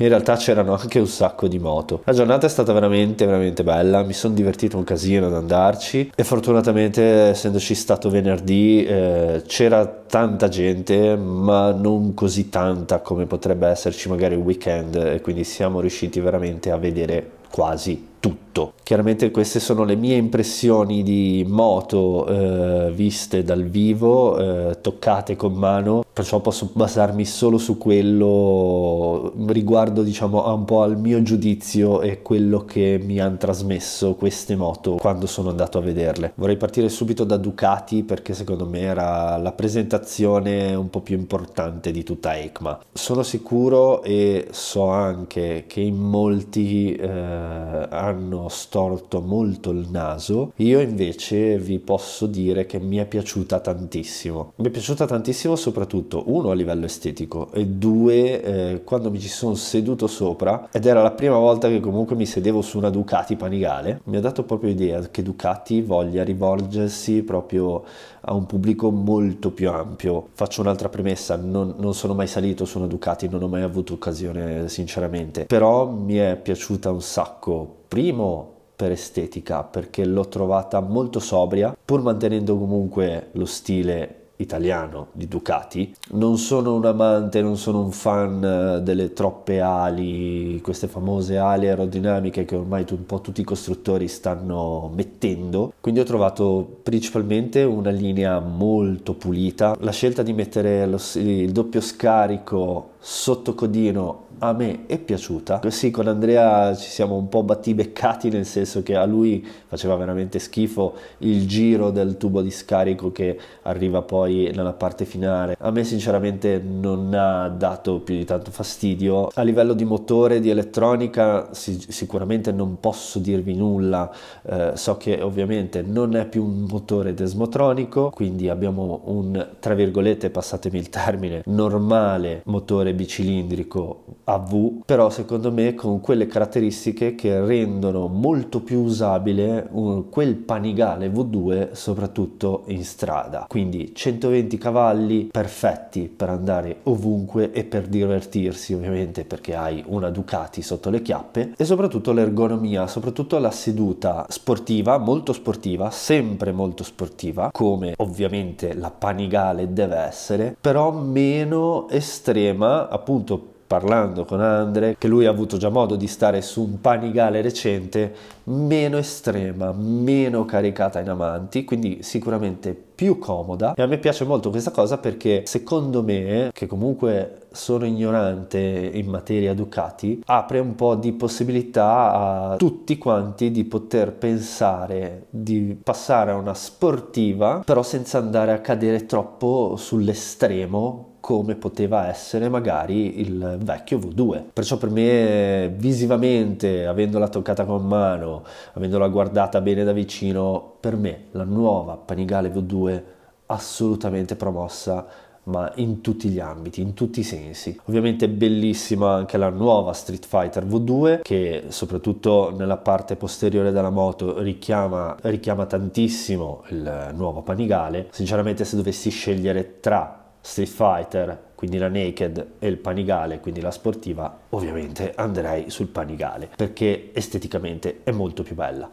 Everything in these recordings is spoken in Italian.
in realtà c'erano anche un sacco di moto. La giornata è stata veramente veramente bella, mi sono divertito un casino ad andarci e fortunatamente essendoci stato venerdì eh, c'era tanta gente ma non così tanta come potrebbe esserci magari il weekend e quindi siamo riusciti veramente a vedere quasi tutto tutto. Chiaramente queste sono le mie impressioni di moto eh, viste dal vivo, eh, toccate con mano, perciò posso basarmi solo su quello riguardo diciamo un po' al mio giudizio e quello che mi hanno trasmesso queste moto quando sono andato a vederle. Vorrei partire subito da Ducati perché secondo me era la presentazione un po' più importante di tutta ECMA. Sono sicuro e so anche che in molti eh, hanno storto molto il naso, io invece vi posso dire che mi è piaciuta tantissimo. Mi è piaciuta tantissimo soprattutto, uno, a livello estetico e due, eh, quando mi ci sono seduto sopra, ed era la prima volta che comunque mi sedevo su una Ducati Panigale, mi ha dato proprio idea che Ducati voglia rivolgersi proprio a un pubblico molto più ampio. Faccio un'altra premessa, non, non sono mai salito su una Ducati, non ho mai avuto occasione sinceramente, però mi è piaciuta un sacco. Primo per estetica perché l'ho trovata molto sobria pur mantenendo comunque lo stile italiano di Ducati. Non sono un amante, non sono un fan eh, delle troppe ali, queste famose ali aerodinamiche che ormai un po' tutti i costruttori stanno mettendo. Quindi ho trovato principalmente una linea molto pulita. La scelta di mettere lo, il doppio scarico sotto codino a me è piaciuta. Sì, con Andrea ci siamo un po' battibeccati nel senso che a lui faceva veramente schifo il giro del tubo di scarico che arriva poi nella parte finale. A me sinceramente non ha dato più di tanto fastidio. A livello di motore, di elettronica, si sicuramente non posso dirvi nulla. Eh, so che ovviamente non è più un motore desmotronico, quindi abbiamo un, tra virgolette, passatemi il termine, normale motore bicilindrico AV, però secondo me con quelle caratteristiche che rendono molto più usabile un, uh, quel panigale V2 soprattutto in strada. Quindi 120 cavalli perfetti per andare ovunque e per divertirsi ovviamente perché hai una Ducati sotto le chiappe e soprattutto l'ergonomia, soprattutto la seduta sportiva, molto sportiva, sempre molto sportiva, come ovviamente la panigale deve essere, però meno estrema appunto parlando con Andre che lui ha avuto già modo di stare su un panigale recente meno estrema, meno caricata in amanti, quindi sicuramente più comoda e a me piace molto questa cosa perché secondo me, che comunque sono ignorante in materia Ducati, apre un po' di possibilità a tutti quanti di poter pensare di passare a una sportiva però senza andare a cadere troppo sull'estremo come poteva essere magari il vecchio V2. Perciò per me visivamente, avendola toccata con mano, avendola guardata bene da vicino, per me la nuova Panigale V2 assolutamente promossa ma in tutti gli ambiti, in tutti i sensi. Ovviamente bellissima anche la nuova Street Fighter V2 che soprattutto nella parte posteriore della moto richiama, richiama tantissimo il nuovo Panigale. Sinceramente se dovessi scegliere tra Street Fighter, quindi la naked e il panigale, quindi la sportiva, ovviamente andrei sul panigale perché esteticamente è molto più bella.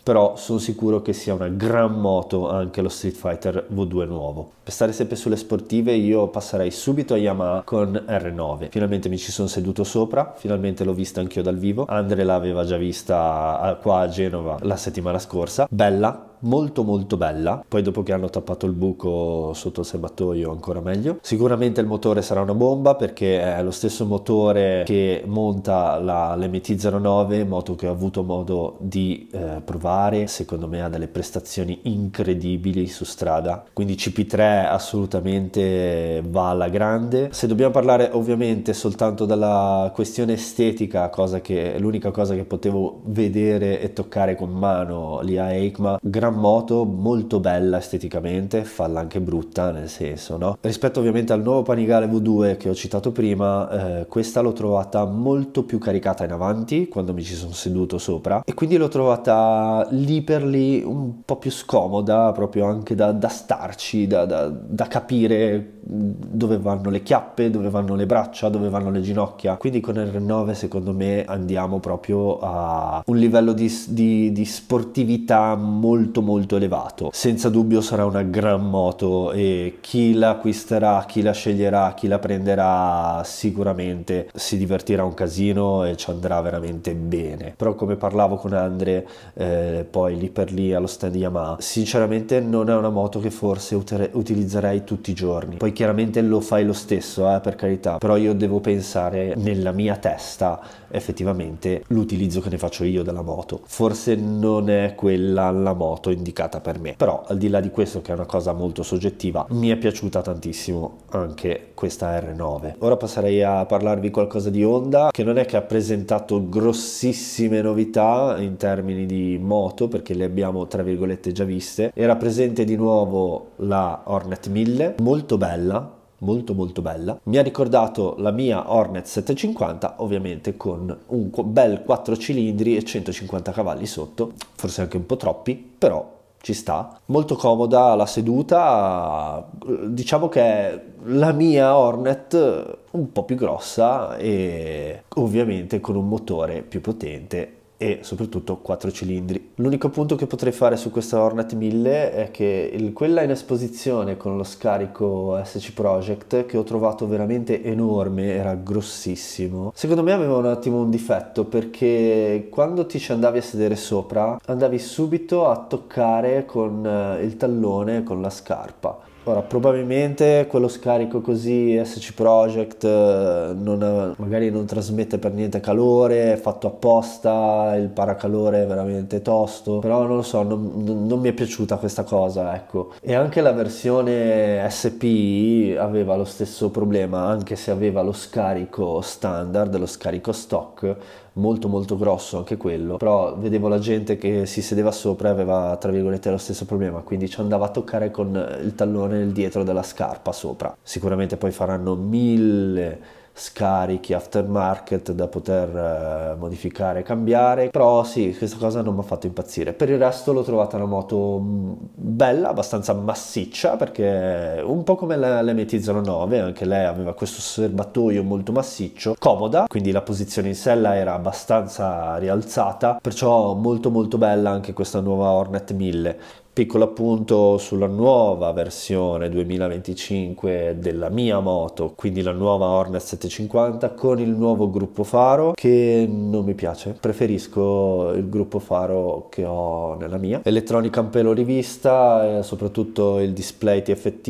Però sono sicuro che sia una gran moto anche lo Street Fighter V2 nuovo. Per stare sempre sulle sportive io passerei subito a Yamaha con R9. Finalmente mi ci sono seduto sopra, finalmente l'ho vista anch'io dal vivo. Andre l'aveva già vista qua a Genova la settimana scorsa. Bella, molto molto bella, poi dopo che hanno tappato il buco sotto il serbatoio ancora meglio. Sicuramente il motore sarà una bomba perché è lo stesso motore che monta la, l'MT-09, moto che ho avuto modo di eh, provare, secondo me ha delle prestazioni incredibili su strada, quindi CP3 assolutamente va alla grande. Se dobbiamo parlare ovviamente soltanto della questione estetica, cosa che l'unica cosa che potevo vedere e toccare con mano lì a EICMA, gran gran moto, molto bella esteticamente, falla anche brutta nel senso, no? Rispetto ovviamente al nuovo Panigale V2 che ho citato prima, eh, questa l'ho trovata molto più caricata in avanti quando mi ci sono seduto sopra e quindi l'ho trovata lì per lì un po' più scomoda, proprio anche da, da starci, da, da, da capire dove vanno le chiappe, dove vanno le braccia, dove vanno le ginocchia. Quindi con R9 secondo me andiamo proprio a un livello di, di, di sportività molto molto elevato. Senza dubbio sarà una gran moto e chi la acquisterà, chi la sceglierà, chi la prenderà sicuramente si divertirà un casino e ci andrà veramente bene. Però come parlavo con Andre eh, poi lì per lì allo stand Yamaha, sinceramente non è una moto che forse utilizzerei tutti i giorni. Poi chiaramente lo fai lo stesso, eh, per carità, però io devo pensare nella mia testa effettivamente l'utilizzo che ne faccio io della moto. Forse non è quella la moto indicata per me, però al di là di questo che è una cosa molto soggettiva, mi è piaciuta tantissimo anche questa R9. Ora passerei a parlarvi qualcosa di Honda, che non è che ha presentato grossissime novità in termini di moto, perché le abbiamo tra virgolette già viste. Era presente di nuovo la Hornet 1000, molto bella bella, molto molto bella. Mi ha ricordato la mia Hornet 750, ovviamente con un bel 4 cilindri e 150 cavalli sotto, forse anche un po' troppi, però ci sta. Molto comoda la seduta, diciamo che è la mia Hornet un po' più grossa e ovviamente con un motore più potente e soprattutto 4 cilindri. L'unico punto che potrei fare su questa Hornet 1000 è che il, quella in esposizione con lo scarico SC Project che ho trovato veramente enorme, era grossissimo, secondo me aveva un attimo un difetto perché quando ti ci andavi a sedere sopra andavi subito a toccare con eh, il tallone, con la scarpa. Ora, probabilmente quello scarico così SC Project eh, non, magari non trasmette per niente calore, è fatto apposta, il paracalore è veramente tosto, però non lo so, non, non mi è piaciuta questa cosa, ecco. E anche la versione SPI aveva lo stesso problema, anche se aveva lo scarico standard, lo scarico stock, molto molto grosso anche quello però vedevo la gente che si sedeva sopra e aveva tra virgolette lo stesso problema quindi ci andava a toccare con il tallone il dietro della scarpa sopra sicuramente poi faranno mille scarichi aftermarket da poter eh, modificare e cambiare però sì questa cosa non mi ha fatto impazzire per il resto l'ho trovata una moto mm, bella abbastanza massiccia perché un po' come la, MT-09 anche lei aveva questo serbatoio molto massiccio comoda quindi la posizione in sella era abbastanza rialzata perciò molto molto bella anche questa nuova Hornet 1000 Piccolo appunto sulla nuova versione 2025 della mia moto, quindi la nuova Hornet 750 con il nuovo gruppo faro che non mi piace, preferisco il gruppo faro che ho nella mia. Elettronica ampelo rivista, eh, soprattutto il display TFT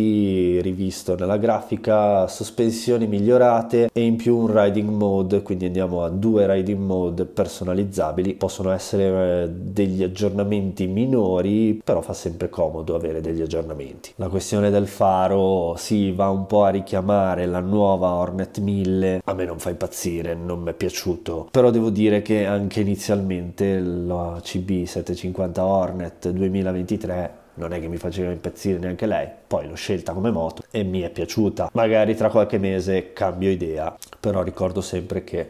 rivisto nella grafica, sospensioni migliorate e in più un riding mode, quindi andiamo a due riding mode personalizzabili. Possono essere eh, degli aggiornamenti minori, però fa sempre comodo avere degli aggiornamenti. La questione del faro sì, va un po' a richiamare la nuova Hornet 1000, a me non fa impazzire, non mi è piaciuto, però devo dire che anche inizialmente la CB750 Hornet 2023 non è che mi faceva impazzire neanche lei, poi l'ho scelta come moto e mi è piaciuta. Magari tra qualche mese cambio idea, però ricordo sempre che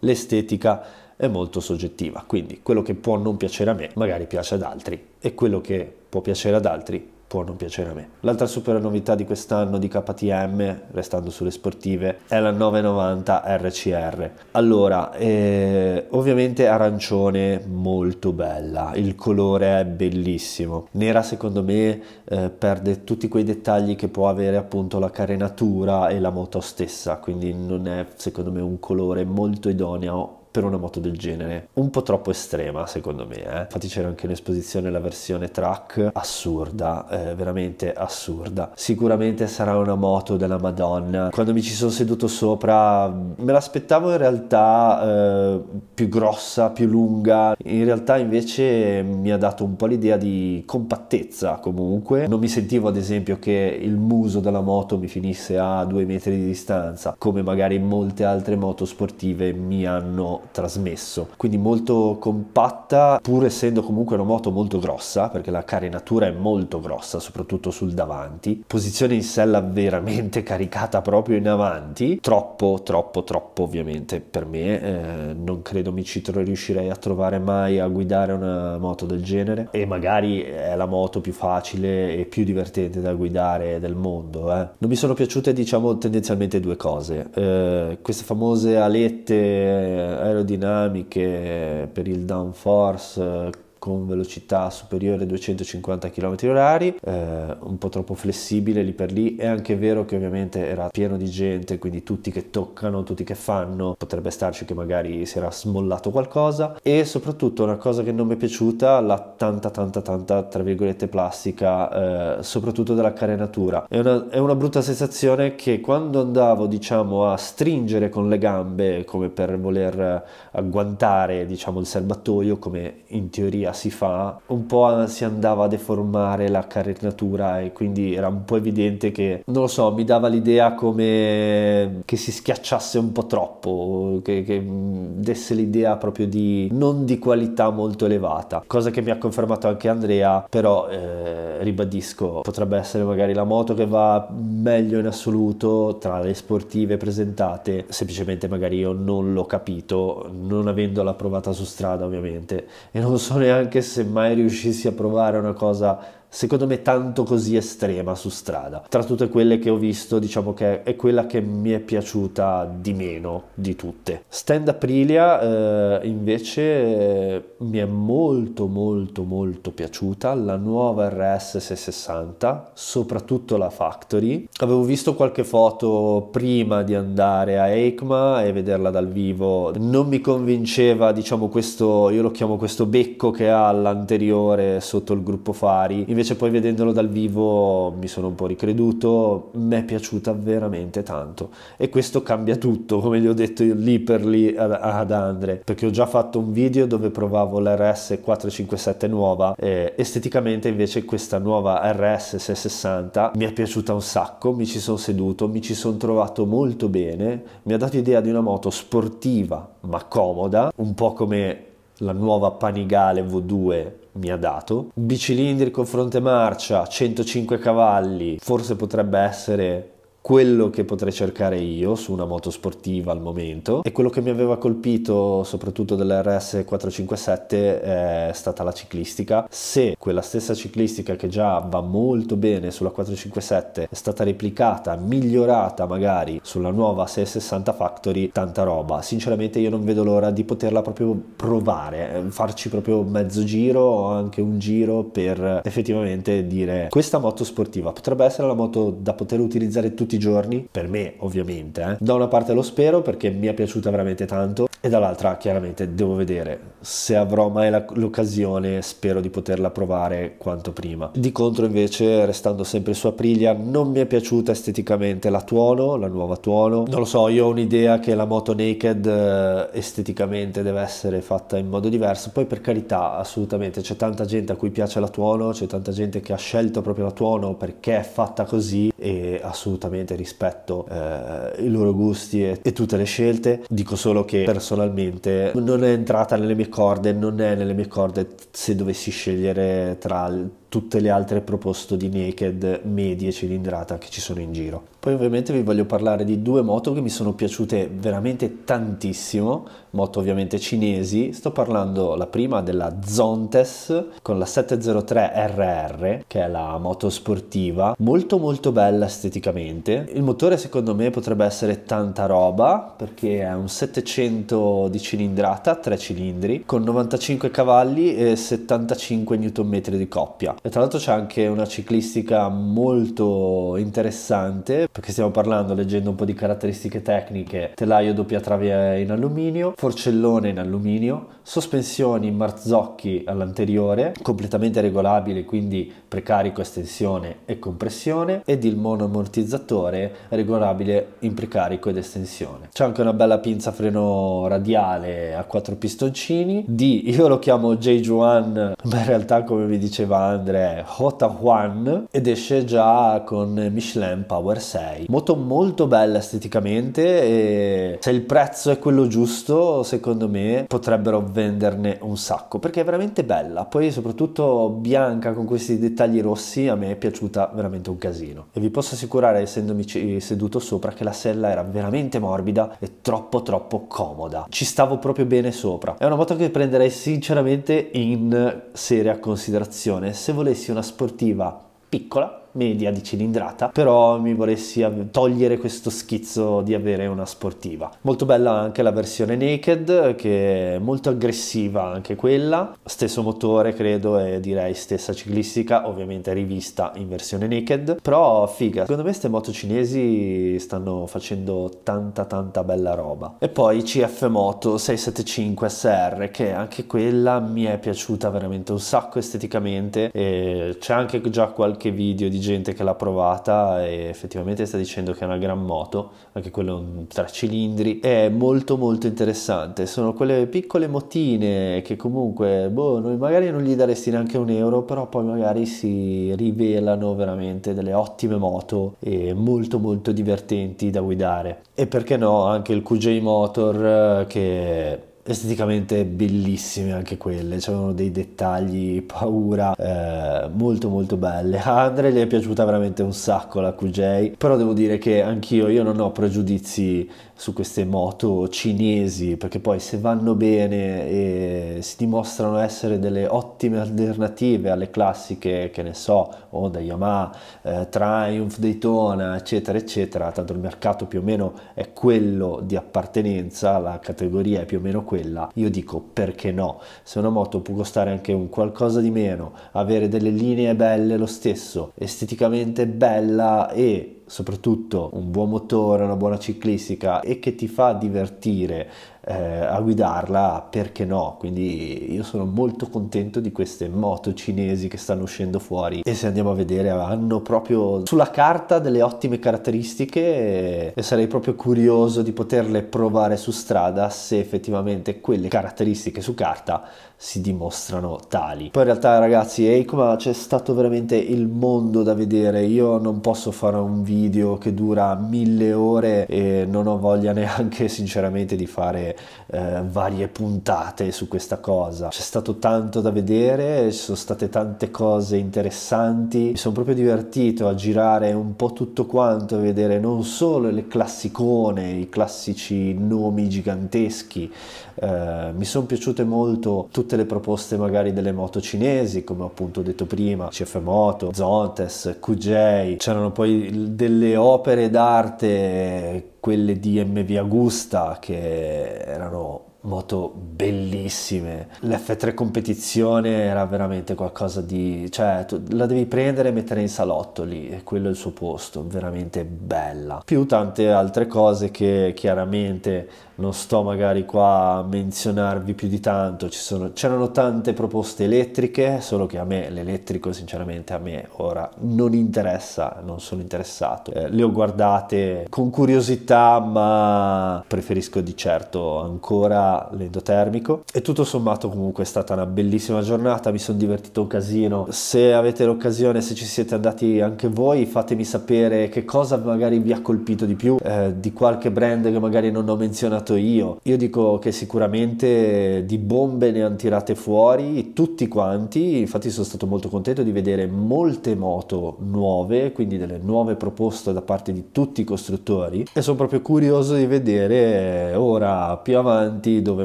l'estetica è molto soggettiva, quindi quello che può non piacere a me magari piace ad altri e quello che può piacere ad altri può non piacere a me. L'altra super novità di quest'anno di KTM, restando sulle sportive, è la 990 RCR. Allora, eh, ovviamente arancione molto bella, il colore è bellissimo. Nera secondo me eh, perde tutti quei dettagli che può avere appunto la carenatura e la moto stessa, quindi non è secondo me un colore molto idoneo per una moto del genere. Un po' troppo estrema secondo me, eh? infatti c'era anche in esposizione la versione track assurda, eh, veramente assurda. Sicuramente sarà una moto della Madonna. Quando mi ci sono seduto sopra mm, me l'aspettavo in realtà eh, più grossa, più lunga, in realtà invece mi ha dato un po' l'idea di compattezza comunque, non mi sentivo ad esempio che il muso della moto mi finisse a due metri di distanza come magari molte altre moto sportive mi hanno trasmesso. Quindi molto compatta, pur essendo comunque una moto molto grossa, perché la carenatura è molto grossa, soprattutto sul davanti. Posizione in sella veramente caricata proprio in avanti. Troppo, troppo, troppo ovviamente per me. Eh, non credo mi ci riuscirei a trovare mai a guidare una moto del genere. E magari è la moto più facile e più divertente da guidare del mondo. Eh. Non mi sono piaciute, diciamo, tendenzialmente due cose. Eh, queste famose alette aerodinamiche, per il downforce con velocità superiore ai 250 km h eh, un po' troppo flessibile lì per lì è anche vero che ovviamente era pieno di gente quindi tutti che toccano tutti che fanno potrebbe starci che magari si era smollato qualcosa e soprattutto una cosa che non mi è piaciuta la tanta tanta tanta tra virgolette plastica eh, soprattutto della carenatura è una, è una brutta sensazione che quando andavo diciamo a stringere con le gambe come per voler agguantare diciamo il serbatoio come in teoria media si fa, un po' si andava a deformare la carinatura e quindi era un po' evidente che, non lo so, mi dava l'idea come che si schiacciasse un po' troppo, che, che desse l'idea proprio di non di qualità molto elevata, cosa che mi ha confermato anche Andrea, però eh, ribadisco, potrebbe essere magari la moto che va meglio in assoluto tra le sportive presentate, semplicemente magari io non l'ho capito, non avendola provata su strada ovviamente e non so neanche anche se mai riuscissi a provare una cosa secondo me tanto così estrema su strada. Tra tutte quelle che ho visto, diciamo che è quella che mi è piaciuta di meno di tutte. Stand Aprilia eh, invece eh, mi è molto molto molto piaciuta la nuova RS 660, soprattutto la Factory. Avevo visto qualche foto prima di andare a EICMA e vederla dal vivo. Non mi convinceva, diciamo questo, io lo chiamo questo becco che ha all'anteriore sotto il gruppo Fari. Invece invece poi vedendolo dal vivo mi sono un po' ricreduto, mi è piaciuta veramente tanto e questo cambia tutto, come gli ho detto lì per lì ad, ad Andre, perché ho già fatto un video dove provavo l'RS 457 nuova, e esteticamente invece questa nuova RS 660 mi è piaciuta un sacco, mi ci sono seduto, mi ci sono trovato molto bene, mi ha dato idea di una moto sportiva ma comoda, un po' come la nuova Panigale V2 mi ha dato. Bicilindrico fronte marcia, 105 cavalli, forse potrebbe essere quello che potrei cercare io su una moto sportiva al momento e quello che mi aveva colpito soprattutto dell'RS 457 è stata la ciclistica se quella stessa ciclistica che già va molto bene sulla 457 è stata replicata migliorata magari sulla nuova 660 Factory tanta roba sinceramente io non vedo l'ora di poterla proprio provare eh, farci proprio mezzo giro o anche un giro per effettivamente dire questa moto sportiva potrebbe essere la moto da poter utilizzare tutti giorni, per me ovviamente. Eh. Da una parte lo spero perché mi è piaciuta veramente tanto e dall'altra chiaramente devo vedere se avrò mai la, l'occasione, spero di poterla provare quanto prima. Di contro invece, restando sempre su Aprilia, non mi è piaciuta esteticamente la Tuono, la nuova Tuono. Non lo so, io ho un'idea che la moto naked eh, esteticamente deve essere fatta in modo diverso, poi per carità assolutamente c'è tanta gente a cui piace la Tuono, c'è tanta gente che ha scelto proprio la Tuono perché è fatta così e assolutamente ovviamente rispetto eh, i loro gusti e, e, tutte le scelte, dico solo che personalmente non è entrata nelle mie corde, non è nelle mie corde se dovessi scegliere tra il tutte le altre proposte di naked medie cilindrata che ci sono in giro. Poi ovviamente vi voglio parlare di due moto che mi sono piaciute veramente tantissimo, moto ovviamente cinesi, sto parlando la prima della Zontes con la 703 RR che è la moto sportiva, molto molto bella esteticamente, il motore secondo me potrebbe essere tanta roba perché è un 700 di cilindrata, 3 cilindri, con 95 cavalli e 75 Nm di coppia e tra l'altro c'è anche una ciclistica molto interessante, perché stiamo parlando, leggendo un po' di caratteristiche tecniche, telaio doppia travia in alluminio, forcellone in alluminio, sospensioni in marzocchi all'anteriore, completamente regolabile, quindi precarico, estensione e compressione, ed il monoammortizzatore regolabile in precarico ed estensione. C'è anche una bella pinza freno radiale a quattro pistoncini, di, io lo chiamo J1, ma in realtà come vi diceva Andre, madre è Hota Juan ed esce già con Michelin Power 6. Moto molto bella esteticamente e se il prezzo è quello giusto, secondo me potrebbero venderne un sacco perché è veramente bella. Poi soprattutto bianca con questi dettagli rossi a me è piaciuta veramente un casino. E vi posso assicurare, essendomi seduto sopra, che la sella era veramente morbida e troppo troppo comoda. Ci stavo proprio bene sopra. È una moto che prenderei sinceramente in seria considerazione se volessi una sportiva piccola media di cilindrata, però mi volessi togliere questo schizzo di avere una sportiva. Molto bella anche la versione naked che è molto aggressiva anche quella, stesso motore credo e direi stessa ciclistica, ovviamente rivista in versione naked, però figa, secondo me queste moto cinesi stanno facendo tanta tanta bella roba. E poi CF Moto 675 SR che anche quella mi è piaciuta veramente un sacco esteticamente e c'è anche già qualche video di gente che l'ha provata e effettivamente sta dicendo che è una gran moto, anche quello un tre cilindri, è molto molto interessante, sono quelle piccole motine che comunque, boh, noi magari non gli daresti neanche un euro, però poi magari si rivelano veramente delle ottime moto e molto molto divertenti da guidare. E perché no, anche il QJ Motor eh, che esteticamente bellissime anche quelle, c'erano cioè, dei dettagli paura eh, molto molto belle. A Andre gli è piaciuta veramente un sacco la QJ, però devo dire che anch'io io non ho pregiudizi su queste moto cinesi, perché poi se vanno bene e si dimostrano essere delle ottime alternative alle classiche, che ne so, Honda, Yamaha, eh, Triumph, Daytona, eccetera, eccetera, tanto il mercato più o meno è quello di appartenenza, la categoria è più o meno quella, io dico perché no? Se una moto può costare anche un qualcosa di meno, avere delle linee belle lo stesso, esteticamente bella e soprattutto un buon motore, una buona ciclistica e che ti fa divertire eh, a guidarla, perché no? Quindi io sono molto contento di queste moto cinesi che stanno uscendo fuori e se andiamo a vedere hanno proprio sulla carta delle ottime caratteristiche e sarei proprio curioso di poterle provare su strada se effettivamente quelle caratteristiche su carta si dimostrano tali. Poi in realtà ragazzi Eikoma c'è stato veramente il mondo da vedere, io non posso fare un video che dura mille ore e non ho voglia neanche sinceramente di fare eh, varie puntate su questa cosa. C'è stato tanto da vedere, ci sono state tante cose interessanti, mi sono proprio divertito a girare un po' tutto quanto, a vedere non solo le classicone, i classici nomi giganteschi, eh, mi sono piaciute molto tutte le proposte magari delle moto cinesi, come appunto ho detto prima, CF Moto, Zontes, QJ, c'erano poi delle opere d'arte quelle di MV Agusta che erano moto bellissime. L'F3 competizione era veramente qualcosa di... cioè la devi prendere e mettere in salotto lì, e quello è il suo posto, veramente bella. Più tante altre cose che chiaramente non sto magari qua a menzionarvi più di tanto, sono, c'erano tante proposte elettriche, solo che a me l'elettrico sinceramente a me ora non interessa, non sono interessato. Eh, le ho guardate con curiosità, ma preferisco di certo ancora l'endotermico e tutto sommato comunque è stata una bellissima giornata, mi sono divertito un casino. Se avete l'occasione, se ci siete andati anche voi, fatemi sapere che cosa magari vi ha colpito di più eh, di qualche brand che magari non ho menzionato nominato io. Io dico che sicuramente di bombe ne hanno tirate fuori tutti quanti, infatti sono stato molto contento di vedere molte moto nuove, quindi delle nuove proposte da parte di tutti i costruttori e sono proprio curioso di vedere eh, ora più avanti dove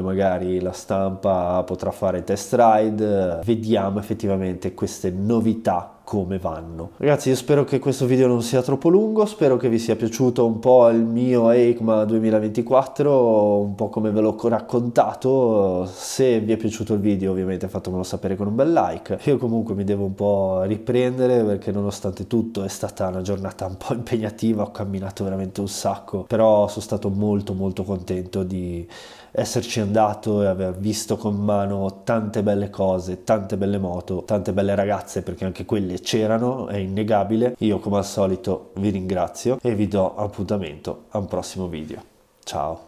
magari la stampa potrà fare test ride, vediamo effettivamente queste novità come vanno. Ragazzi io spero che questo video non sia troppo lungo, spero che vi sia piaciuto un po' il mio EICMA 2024, un po' come ve l'ho raccontato, se vi è piaciuto il video ovviamente fatemelo sapere con un bel like, io comunque mi devo un po' riprendere perché nonostante tutto è stata una giornata un po' impegnativa, ho camminato veramente un sacco, però sono stato molto molto contento di esserci andato e aver visto con mano tante belle cose, tante belle moto, tante belle ragazze perché anche quelle c'erano, è innegabile. Io come al solito vi ringrazio e vi do appuntamento a un prossimo video. Ciao!